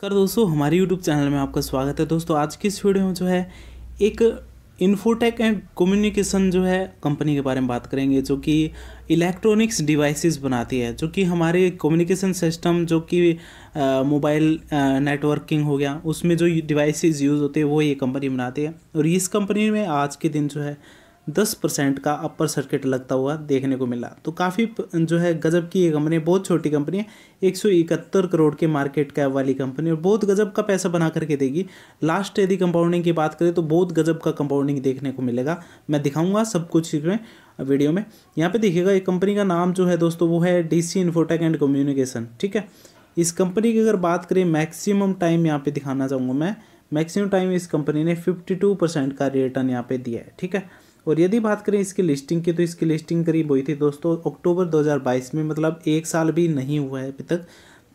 नमस्कार दोस्तों हमारे YouTube चैनल में आपका स्वागत है दोस्तों आज की इस वीडियो में जो है एक इन्फोटेक एंड कम्युनिकेशन जो है कंपनी के बारे में बात करेंगे जो कि इलेक्ट्रॉनिक्स डिवाइसेस बनाती है जो कि हमारे कम्युनिकेशन सिस्टम जो कि मोबाइल नेटवर्किंग हो गया उसमें जो डिवाइसेस यूज़ होते हैं वो ये कंपनी बनाती है और इस कंपनी में आज के दिन जो है दस परसेंट का अपर सर्किट लगता हुआ देखने को मिला तो काफ़ी जो है गजब की ये कंपनी बहुत छोटी कंपनी है एक सौ इकहत्तर करोड़ के मार्केट कैप वाली कंपनी और बहुत गजब का पैसा बना करके देगी लास्ट यदि कंपाउंडिंग की बात करें तो बहुत गजब का कंपाउंडिंग देखने को मिलेगा मैं दिखाऊंगा सब कुछ इसमें वीडियो में यहाँ पर देखिएगा एक कंपनी का नाम जो है दोस्तों वो है D C Infotech and communication ठीक है इस कंपनी की अगर बात करें मैक्सिमम टाइम यहाँ पर दिखाना चाहूँगा मैं मैक्सिमम टाइम इस कंपनी ने 52 परसेंट का रिटर्न यहाँ पे दिया है ठीक है और यदि बात करें इसकी लिस्टिंग की तो इसकी लिस्टिंग करीब हुई थी दोस्तों अक्टूबर 2022 में मतलब एक साल भी नहीं हुआ है अभी तक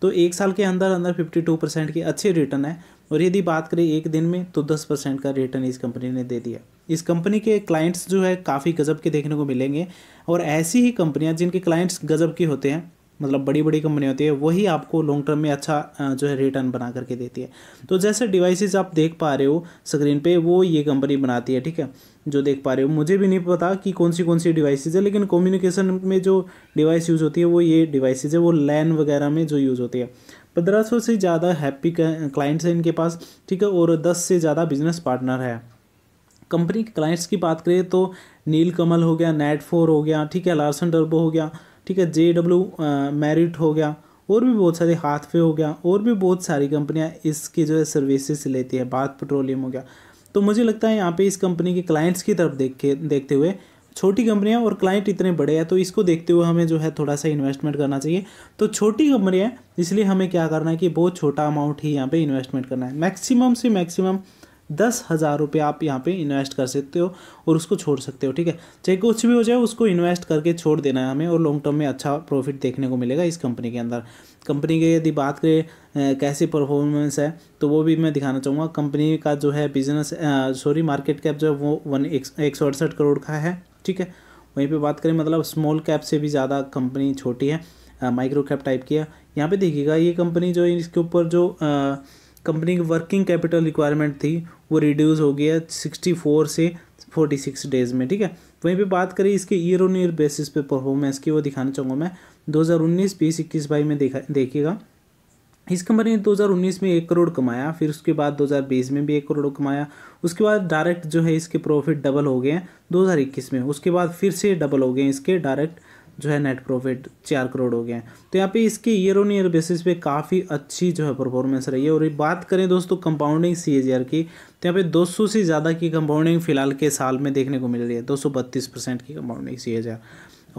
तो एक साल के अंदर अंदर 52 परसेंट के अच्छे रिटर्न है और यदि बात करें एक दिन में तो दस परसेंट का रिटर्न इस कंपनी ने दे दिया इस कंपनी के क्लाइंट्स जो है काफ़ी गजब के देखने को मिलेंगे और ऐसी ही कंपनियां जिनके क्लाइंट्स गजब के होते हैं मतलब बड़ी बड़ी कंपनी होती है वही आपको लॉन्ग टर्म में अच्छा जो है रिटर्न बना करके देती है तो जैसे डिवाइसेस आप देख पा रहे हो स्क्रीन पे वो ये कंपनी बनाती है ठीक है जो देख पा रहे हो मुझे भी नहीं पता कि कौन सी कौन सी डिवाइसेज है लेकिन कम्युनिकेशन में जो डिवाइस यूज़ होती है वो ये डिवाइसेज है वो लैन वगैरह में जो यूज़ होती है पंद्रह सौ से ज़्यादा हैप्पी क्लाइंट्स हैं इनके पास ठीक है और दस से ज़्यादा बिजनेस पार्टनर है कंपनी के क्लाइंट्स की बात करें तो नील कमल हो गया नेट फोर हो गया ठीक है लार्सन डर्बो हो गया ठीक है जे डब्ल्यू मेरिट हो गया और भी बहुत सारे हाथ पे हो गया और भी बहुत सारी कंपनियां इसकी जो है सर्विसेज लेती है बात पेट्रोलियम हो गया तो मुझे लगता है यहाँ पे इस कंपनी के क्लाइंट्स की तरफ देख के देखते हुए छोटी कंपनियां और क्लाइंट इतने बड़े हैं तो इसको देखते हुए हमें जो है थोड़ा सा इन्वेस्टमेंट करना चाहिए तो छोटी कंपनी है इसलिए हमें क्या करना है कि बहुत छोटा अमाउंट ही यहाँ पे इन्वेस्टमेंट करना है मैक्सिमम से मैक्सिमम दस हज़ार रुपये आप यहाँ पे इन्वेस्ट कर सकते हो और उसको छोड़ सकते हो ठीक है चाहे कुछ भी हो जाए उसको इन्वेस्ट करके छोड़ देना है हमें और लॉन्ग टर्म में अच्छा प्रॉफिट देखने को मिलेगा इस कंपनी के अंदर कंपनी के यदि बात करें कैसी परफॉर्मेंस है तो वो भी मैं दिखाना चाहूँगा कंपनी का जो है बिजनेस सॉरी मार्केट कैप जो है वो वन एक सौ अड़सठ करोड़ का है ठीक है वहीं पर बात करें मतलब स्मॉल कैप से भी ज़्यादा कंपनी छोटी है माइक्रो कैप टाइप की है यहाँ पर देखिएगा ये कंपनी जो इसके ऊपर जो आ, कंपनी की वर्किंग कैपिटल रिक्वायरमेंट थी वो रिड्यूस हो गया सिक्सटी फोर से फोर्टी सिक्स डेज़ में ठीक है वहीं पे बात करें इसके ईयर ऑन ईयर बेसिस पे परफॉर्मेंस की वो दिखाना चाहूँगा मैं दो हज़ार उन्नीस बीस इक्कीस बाई में देखा देखिएगा इस कंपनी ने दो हज़ार उन्नीस में एक करोड़ कमाया फिर उसके बाद दो हज़ार बीस में भी एक करोड़ कमाया उसके बाद डायरेक्ट जो है इसके प्रॉफिट डबल हो गए हैं इक्कीस में उसके बाद फिर से डबल हो गए इसके डायरेक्ट जो है नेट प्रॉफिट चार करोड़ हो गया है तो यहाँ पे इसके ईयर ऑन ईयर बेसिस पे काफ़ी अच्छी जो है परफॉर्मेंस रही है और बात करें दोस्तों कंपाउंडिंग सी की तो यहाँ पे 200 से ज़्यादा की कंपाउंडिंग फिलहाल के साल में देखने को मिल रही है दो परसेंट की कंपाउंडिंग सी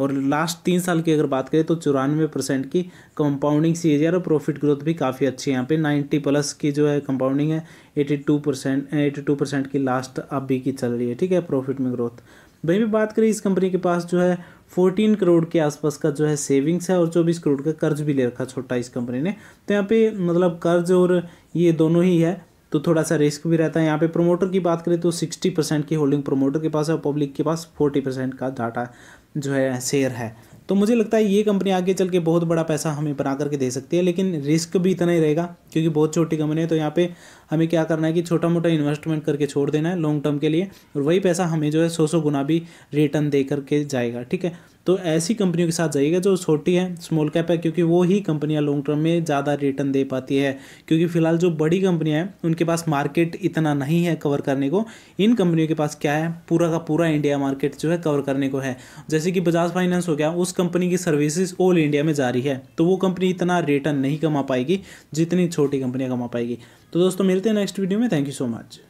और लास्ट तीन साल की अगर बात करें तो चौरानवे परसेंट की कंपाउंडिंग सी और प्रॉफिट ग्रोथ भी काफ़ी अच्छी है यहाँ पे नाइन्टी प्लस की जो है कंपाउंडिंग है eighty two percent eighty two percent की लास्ट अभी की चल रही है ठीक है प्रॉफिट में ग्रोथ वहीं भी बात करें इस कंपनी के पास जो है फोर्टीन करोड़ के आसपास का जो है सेविंग्स है और चौबीस करोड़ का कर्ज भी ले रखा छोटा इस कंपनी ने तो यहाँ पे मतलब कर्ज और ये दोनों ही है तो थोड़ा सा रिस्क भी रहता है यहाँ पे प्रोमोटर की बात करें तो सिक्सटी परसेंट की होल्डिंग प्रोमोटर के पास है और पब्लिक के पास फोर्टी परसेंट का डाटा जो है शेयर है तो मुझे लगता है ये कंपनी आगे चल के बहुत बड़ा पैसा हमें बना करके दे सकती है लेकिन रिस्क भी इतना ही रहेगा क्योंकि बहुत छोटी कंपनी है तो यहाँ पे हमें क्या करना है कि छोटा मोटा इन्वेस्टमेंट करके छोड़ देना है लॉन्ग टर्म के लिए और वही पैसा हमें जो है सौ सौ गुना भी रिटर्न दे करके जाएगा ठीक है तो ऐसी कंपनियों के साथ जाइएगा जो छोटी है स्मॉल कैप है क्योंकि वो ही कंपनियां लॉन्ग टर्म में ज़्यादा रिटर्न दे पाती है क्योंकि फिलहाल जो बड़ी कंपनियां हैं उनके पास मार्केट इतना नहीं है कवर करने को इन कंपनियों के पास क्या है पूरा का पूरा इंडिया मार्केट जो है कवर करने को है जैसे कि बजाज फाइनेंस हो गया उस कंपनी की सर्विसेज ऑल इंडिया में जारी है तो वो कंपनी इतना रिटर्न नहीं कमा पाएगी जितनी छोटी कंपनियाँ कमा पाएगी तो दोस्तों मिलते हैं नेक्स्ट वीडियो में थैंक यू सो मच